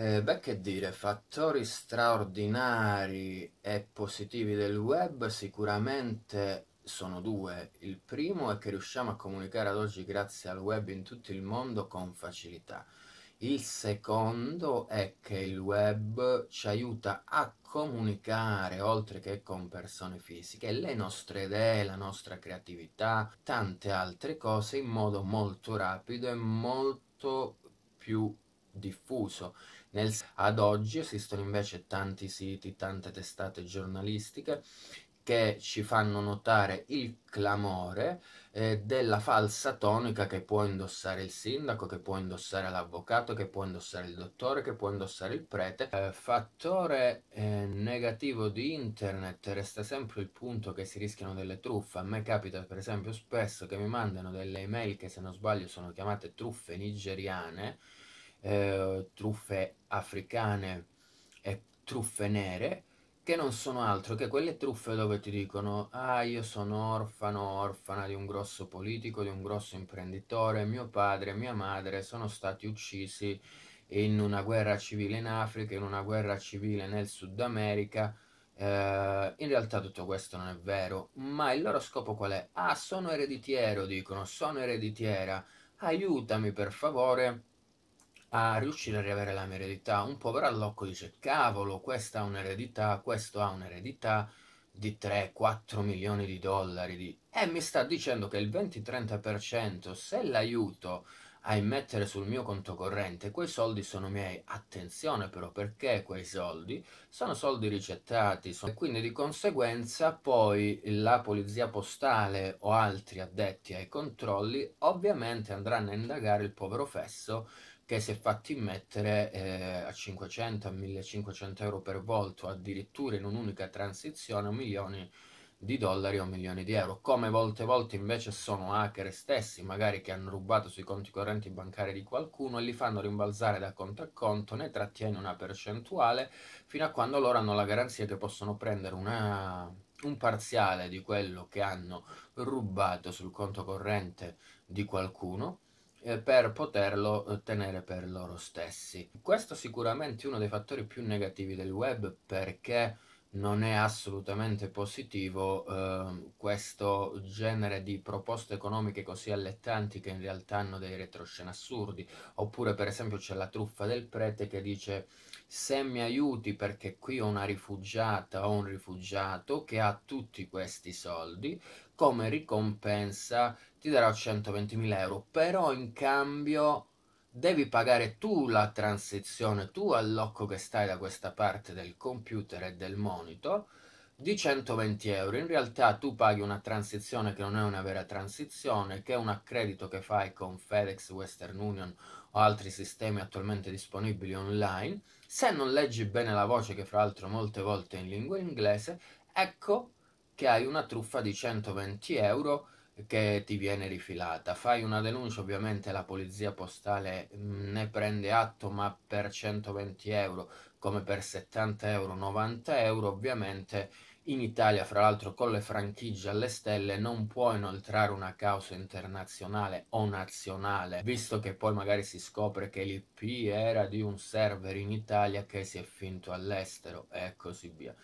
Eh, beh, che dire, fattori straordinari e positivi del web sicuramente sono due. Il primo è che riusciamo a comunicare ad oggi grazie al web in tutto il mondo con facilità. Il secondo è che il web ci aiuta a comunicare oltre che con persone fisiche le nostre idee, la nostra creatività, tante altre cose in modo molto rapido e molto più diffuso. Nel, ad oggi esistono invece tanti siti, tante testate giornalistiche che ci fanno notare il clamore eh, della falsa tonica che può indossare il sindaco, che può indossare l'avvocato, che può indossare il dottore, che può indossare il prete. Eh, fattore eh, negativo di internet resta sempre il punto che si rischiano delle truffe. A me capita per esempio spesso che mi mandano delle email che se non sbaglio sono chiamate truffe nigeriane eh, truffe africane e truffe nere, che non sono altro che quelle truffe dove ti dicono ah io sono orfano, orfana di un grosso politico, di un grosso imprenditore, mio padre e mia madre sono stati uccisi in una guerra civile in Africa, in una guerra civile nel Sud America, eh, in realtà tutto questo non è vero, ma il loro scopo qual è? Ah, sono ereditiero, dicono, sono ereditiera, aiutami per favore a riuscire a riavere la mia eredità. Un povero allocco dice, cavolo, questa ha un'eredità, questo ha un'eredità di 3-4 milioni di dollari di... e mi sta dicendo che il 20-30% se l'aiuto a immettere sul mio conto corrente quei soldi sono miei attenzione però perché quei soldi sono soldi ricettati sono... e quindi di conseguenza poi la polizia postale o altri addetti ai controlli ovviamente andranno a indagare il povero fesso che si è fatto immettere eh, a 500 a 1500 euro per volto addirittura in un'unica transizione milioni di dollari o milioni di euro come molte volte invece sono hacker stessi magari che hanno rubato sui conti correnti bancari di qualcuno e li fanno rimbalzare da conto a conto ne trattiene una percentuale fino a quando loro hanno la garanzia che possono prendere una un parziale di quello che hanno rubato sul conto corrente di qualcuno eh, per poterlo eh, tenere per loro stessi. Questo è sicuramente uno dei fattori più negativi del web perché non è assolutamente positivo eh, questo genere di proposte economiche così allettanti che in realtà hanno dei retroscena assurdi. Oppure per esempio c'è la truffa del prete che dice se mi aiuti perché qui ho una rifugiata o un rifugiato che ha tutti questi soldi, come ricompensa ti darò 120.000 euro, però in cambio devi pagare tu la transizione, tu all'occo che stai da questa parte del computer e del monitor di 120 euro. In realtà tu paghi una transizione che non è una vera transizione, che è un accredito che fai con FedEx, Western Union o altri sistemi attualmente disponibili online. Se non leggi bene la voce, che fra l'altro molte volte è in lingua inglese, ecco che hai una truffa di 120 euro che ti viene rifilata. Fai una denuncia, ovviamente la polizia postale mm, ne prende atto, ma per 120 euro, come per 70 euro, 90 euro, ovviamente in Italia, fra l'altro con le franchigie alle stelle, non può inoltrare una causa internazionale o nazionale, visto che poi magari si scopre che l'IP era di un server in Italia che si è finto all'estero e così via.